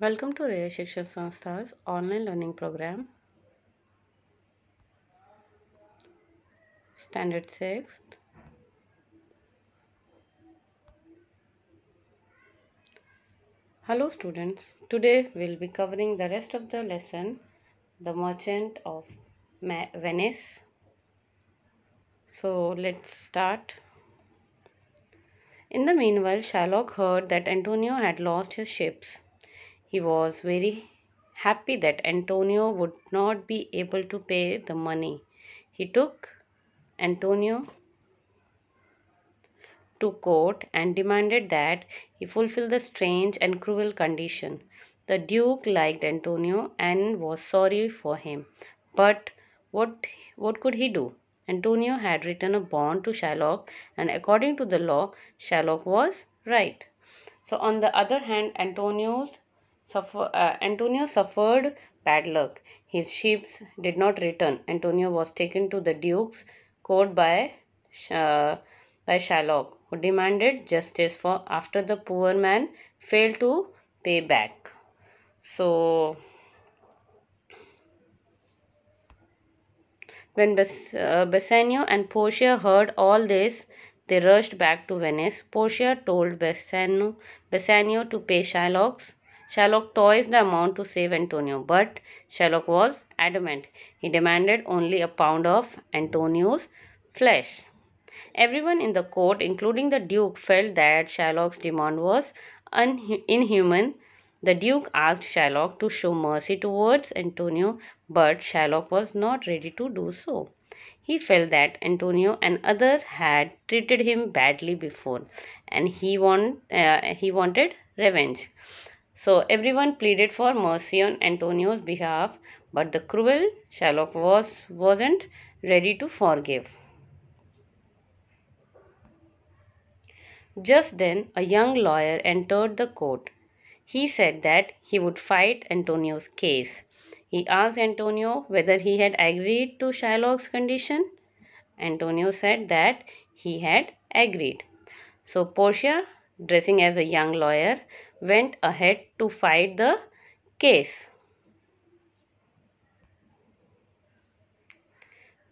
Welcome to Raya Shikshan Sanstha's online learning program. Standard 6th. Hello students. Today we'll be covering the rest of the lesson The Merchant of Venice. So let's start. In the meanwhile, Shylock heard that Antonio had lost his ships he was very happy that Antonio would not be able to pay the money. He took Antonio to court and demanded that he fulfill the strange and cruel condition. The Duke liked Antonio and was sorry for him. But what, what could he do? Antonio had written a bond to Shylock, and according to the law, Shylock was right. So, on the other hand, Antonio's suffer, uh, Antonio suffered bad luck. His ships did not return. Antonio was taken to the duke's court by uh, by Shylock, who demanded justice for after the poor man failed to pay back. So when uh, Bassanio and Portia heard all this, they rushed back to Venice. Portia told Bassanio, Bassanio to pay Shylock's Shylock toys the amount to save Antonio, but Shylock was adamant. He demanded only a pound of Antonio's flesh. Everyone in the court, including the Duke, felt that Shylock's demand was inhuman. The Duke asked Shylock to show mercy towards Antonio, but Shylock was not ready to do so. He felt that Antonio and others had treated him badly before, and he, want, uh, he wanted revenge. So everyone pleaded for mercy on Antonio's behalf, but the cruel Sherlock was, wasn't ready to forgive. Just then, a young lawyer entered the court. He said that he would fight Antonio's case. He asked Antonio whether he had agreed to Shylock's condition. Antonio said that he had agreed. So Portia, dressing as a young lawyer, went ahead to fight the case.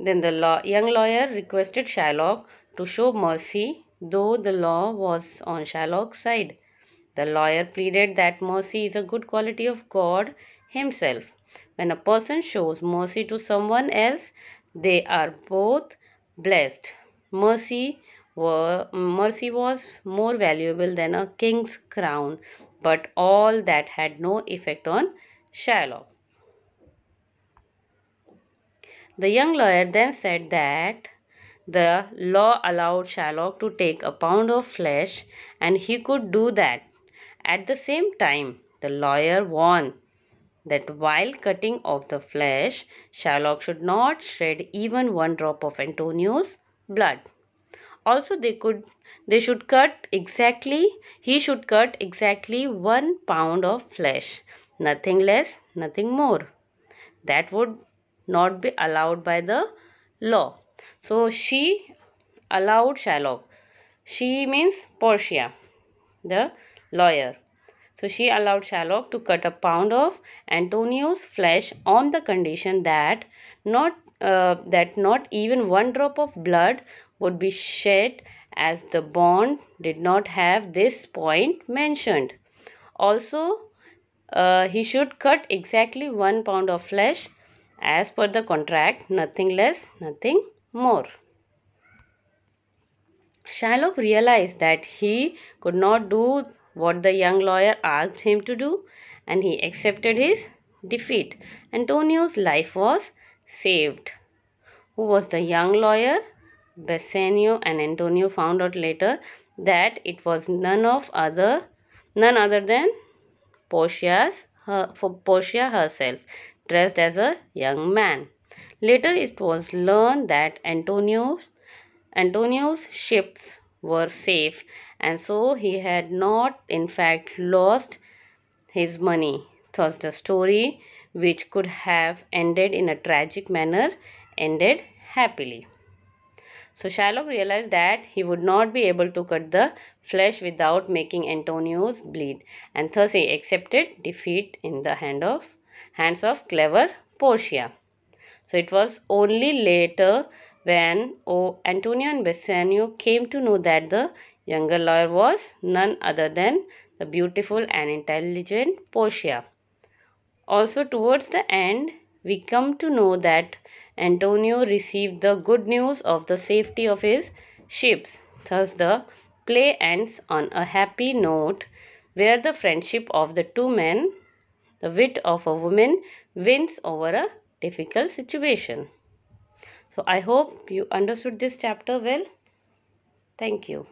Then the law, young lawyer requested Shylock to show mercy, though the law was on Shylock's side. The lawyer pleaded that mercy is a good quality of God Himself. When a person shows mercy to someone else, they are both blessed. Mercy were mercy was more valuable than a king's crown but all that had no effect on Shylock. The young lawyer then said that the law allowed Shylock to take a pound of flesh and he could do that. At the same time, the lawyer warned that while cutting off the flesh, Shylock should not shed even one drop of Antonio's blood also they could they should cut exactly he should cut exactly one pound of flesh nothing less nothing more that would not be allowed by the law so she allowed Shylock she means Portia the lawyer so she allowed Shylock to cut a pound of Antonio's flesh on the condition that not uh, that not even one drop of blood would be shed as the bond did not have this point mentioned. Also, uh, he should cut exactly one pound of flesh as per the contract, nothing less, nothing more. Shylock realized that he could not do what the young lawyer asked him to do and he accepted his defeat. Antonio's life was saved. Who was the young lawyer? Bassanio and Antonio found out later that it was none of other none other than Portia's her, for Portia herself dressed as a young man. Later it was learned that Antonio's Antonio's ships were safe and so he had not in fact lost his money. Thus the story which could have ended in a tragic manner ended happily. So Shylock realized that he would not be able to cut the flesh without making Antonio's bleed and thus he accepted defeat in the hand of, hands of clever Portia. So it was only later when o Antonio and Bassanio came to know that the younger lawyer was none other than the beautiful and intelligent Portia. Also towards the end, we come to know that Antonio received the good news of the safety of his ships. Thus, the play ends on a happy note where the friendship of the two men, the wit of a woman, wins over a difficult situation. So, I hope you understood this chapter well. Thank you.